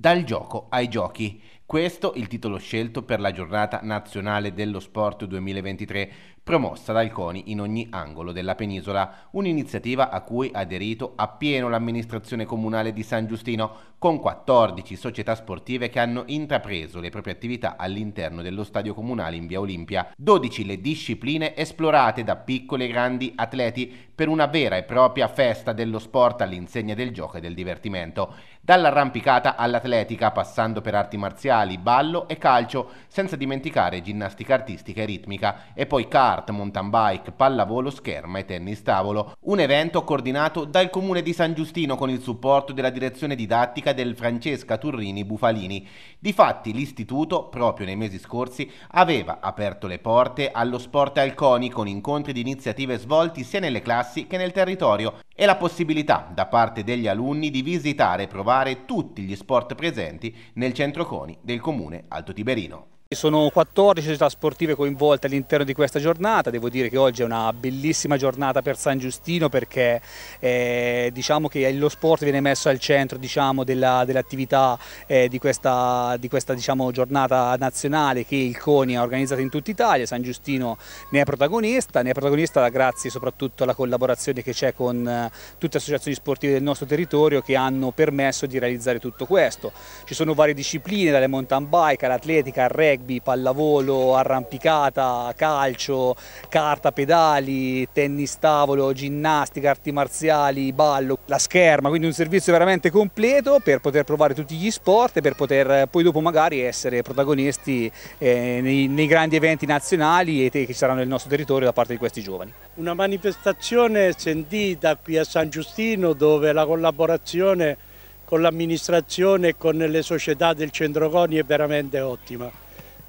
dal gioco ai giochi. Questo il titolo scelto per la giornata nazionale dello sport 2023, promossa dal CONI in ogni angolo della penisola, un'iniziativa a cui ha aderito appieno l'amministrazione comunale di San Giustino, con 14 società sportive che hanno intrapreso le proprie attività all'interno dello stadio comunale in via Olimpia, 12 le discipline esplorate da piccoli e grandi atleti per una vera e propria festa dello sport all'insegna del gioco e del divertimento, dall'arrampicata all'atletica passando per arti marziali, teatrali, ballo e calcio, senza dimenticare ginnastica artistica e ritmica, e poi kart, mountain bike, pallavolo, scherma e tennis tavolo. Un evento coordinato dal comune di San Giustino con il supporto della direzione didattica del Francesca Turrini Bufalini. Difatti l'istituto, proprio nei mesi scorsi, aveva aperto le porte allo sport alconi con incontri di iniziative svolti sia nelle classi che nel territorio e la possibilità da parte degli alunni di visitare e provare tutti gli sport presenti nel centro CONI del comune Alto Tiberino. Sono 14 società sportive coinvolte all'interno di questa giornata, devo dire che oggi è una bellissima giornata per San Giustino perché eh, diciamo che lo sport viene messo al centro diciamo, dell'attività dell eh, di questa, di questa diciamo, giornata nazionale che il CONI ha organizzato in tutta Italia, San Giustino ne è protagonista, ne è protagonista grazie soprattutto alla collaborazione che c'è con eh, tutte le associazioni sportive del nostro territorio che hanno permesso di realizzare tutto questo. Ci sono varie discipline dalle mountain bike all'atletica al reggae rugby, pallavolo, arrampicata, calcio, carta, pedali, tennis tavolo, ginnastica, arti marziali, ballo, la scherma, quindi un servizio veramente completo per poter provare tutti gli sport e per poter eh, poi dopo magari essere protagonisti eh, nei, grandi eventi nazionali e che ci saranno nel nostro territorio da parte di questi giovani. Una manifestazione sentita qui a San Giustino dove la collaborazione con l'amministrazione e con le società del Centro Coni è veramente ottima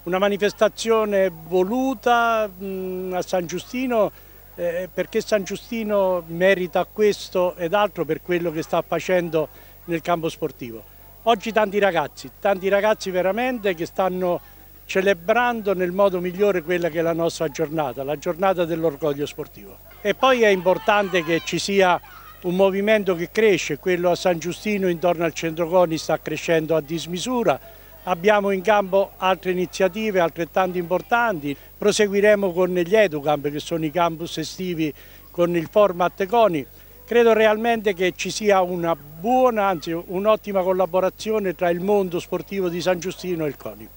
una manifestazione voluta mh, mm, a San Giustino eh, perché San Giustino merita questo ed altro per quello che sta facendo nel campo sportivo. Oggi tanti ragazzi, tanti ragazzi veramente che stanno celebrando nel modo migliore quella che è la nostra giornata, la giornata dell'orgoglio sportivo. E poi è importante che ci sia un movimento che cresce, quello a San Giustino intorno al centro Coni sta crescendo a dismisura, Abbiamo in campo altre iniziative altrettanto importanti, proseguiremo con gli Educamp che sono i campus estivi con il format CONI. Credo realmente che ci sia una buona, anzi un'ottima collaborazione tra il mondo sportivo di San Giustino e il CONI.